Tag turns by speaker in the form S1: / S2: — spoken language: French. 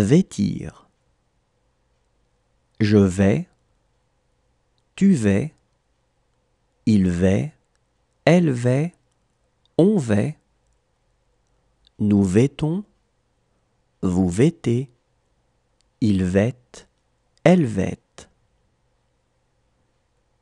S1: vêtir. Je vais, tu vais, il va. elle va. on va. nous vêtons, vous vêtez, il vêtent, elle vêtent.